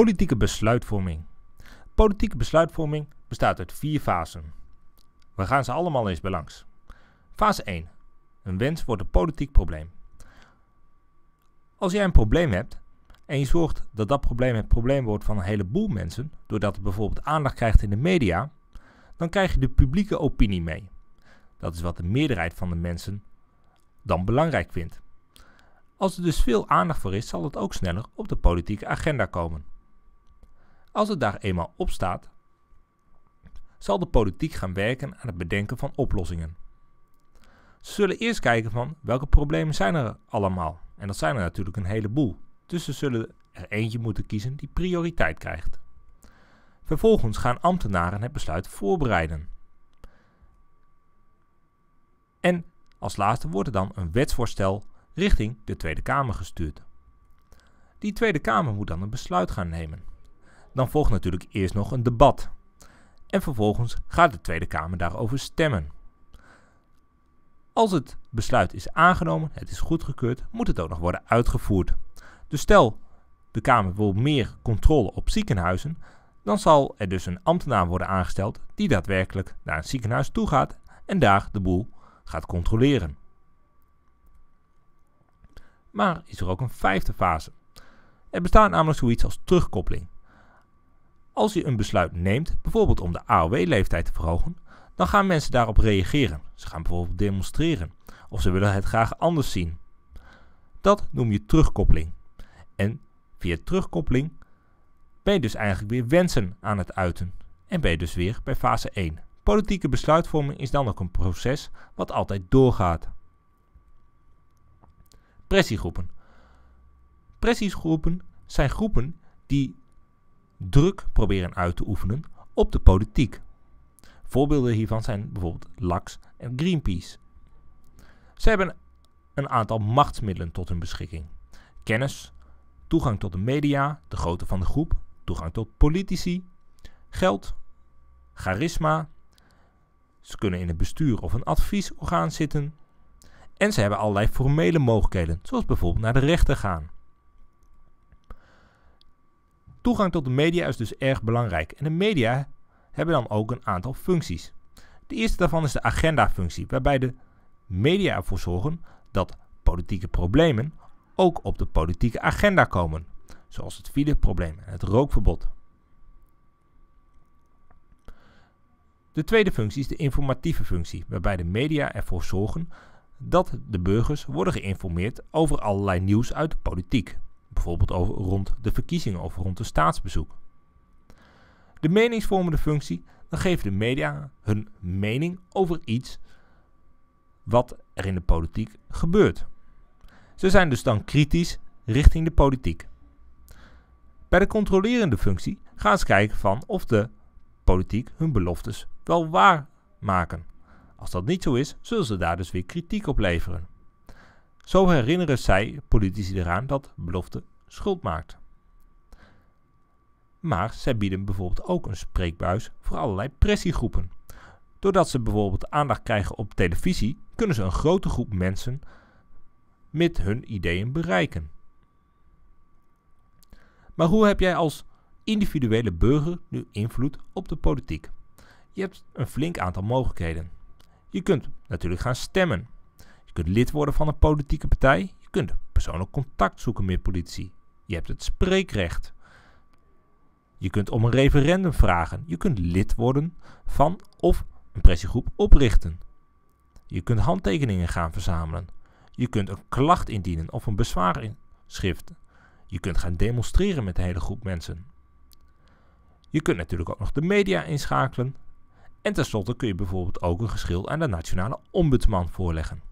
Politieke besluitvorming. Politieke besluitvorming bestaat uit vier fasen. We gaan ze allemaal eens belangs. Fase 1. Een wens wordt een politiek probleem. Als jij een probleem hebt en je zorgt dat dat probleem het probleem wordt van een heleboel mensen, doordat het bijvoorbeeld aandacht krijgt in de media, dan krijg je de publieke opinie mee. Dat is wat de meerderheid van de mensen dan belangrijk vindt. Als er dus veel aandacht voor is, zal het ook sneller op de politieke agenda komen. Als het daar eenmaal op staat, zal de politiek gaan werken aan het bedenken van oplossingen. Ze zullen eerst kijken van welke problemen zijn er allemaal. En dat zijn er natuurlijk een heleboel. Dus ze zullen er eentje moeten kiezen die prioriteit krijgt. Vervolgens gaan ambtenaren het besluit voorbereiden. En als laatste wordt er dan een wetsvoorstel richting de Tweede Kamer gestuurd. Die Tweede Kamer moet dan een besluit gaan nemen dan volgt natuurlijk eerst nog een debat. En vervolgens gaat de Tweede Kamer daarover stemmen. Als het besluit is aangenomen, het is goedgekeurd, moet het ook nog worden uitgevoerd. Dus stel, de Kamer wil meer controle op ziekenhuizen, dan zal er dus een ambtenaar worden aangesteld die daadwerkelijk naar een ziekenhuis toe gaat en daar de boel gaat controleren. Maar is er ook een vijfde fase? Er bestaat namelijk zoiets als terugkoppeling. Als je een besluit neemt, bijvoorbeeld om de AOW-leeftijd te verhogen, dan gaan mensen daarop reageren. Ze gaan bijvoorbeeld demonstreren of ze willen het graag anders zien. Dat noem je terugkoppeling. En via terugkoppeling ben je dus eigenlijk weer wensen aan het uiten. En ben je dus weer bij fase 1. Politieke besluitvorming is dan ook een proces wat altijd doorgaat. Pressiegroepen. Pressiegroepen zijn groepen die druk proberen uit te oefenen op de politiek. Voorbeelden hiervan zijn bijvoorbeeld LAX en Greenpeace. Ze hebben een aantal machtsmiddelen tot hun beschikking: kennis, toegang tot de media, de grootte van de groep, toegang tot politici, geld, charisma. Ze kunnen in het bestuur of een adviesorgaan zitten. En ze hebben allerlei formele mogelijkheden, zoals bijvoorbeeld naar de rechter gaan. Toegang tot de media is dus erg belangrijk en de media hebben dan ook een aantal functies. De eerste daarvan is de agenda-functie, waarbij de media ervoor zorgen dat politieke problemen ook op de politieke agenda komen, zoals het fileprobleem en het rookverbod. De tweede functie is de informatieve functie, waarbij de media ervoor zorgen dat de burgers worden geïnformeerd over allerlei nieuws uit de politiek bijvoorbeeld over, rond de verkiezingen of rond de staatsbezoek. De meningsvormende functie, dan geven de media hun mening over iets wat er in de politiek gebeurt. Ze zijn dus dan kritisch richting de politiek. Bij de controlerende functie gaan ze kijken van of de politiek hun beloftes wel waar maken. Als dat niet zo is, zullen ze daar dus weer kritiek op leveren. Zo herinneren zij politici eraan dat belofte schuld maakt. Maar zij bieden bijvoorbeeld ook een spreekbuis voor allerlei pressiegroepen. Doordat ze bijvoorbeeld aandacht krijgen op televisie, kunnen ze een grote groep mensen met hun ideeën bereiken. Maar hoe heb jij als individuele burger nu invloed op de politiek? Je hebt een flink aantal mogelijkheden. Je kunt natuurlijk gaan stemmen. Je kunt lid worden van een politieke partij. Je kunt persoonlijk contact zoeken met politie. Je hebt het spreekrecht. Je kunt om een referendum vragen. Je kunt lid worden van of een pressiegroep oprichten. Je kunt handtekeningen gaan verzamelen. Je kunt een klacht indienen of een bezwaar schriften. Je kunt gaan demonstreren met een hele groep mensen. Je kunt natuurlijk ook nog de media inschakelen. En tenslotte kun je bijvoorbeeld ook een geschil aan de nationale ombudsman voorleggen.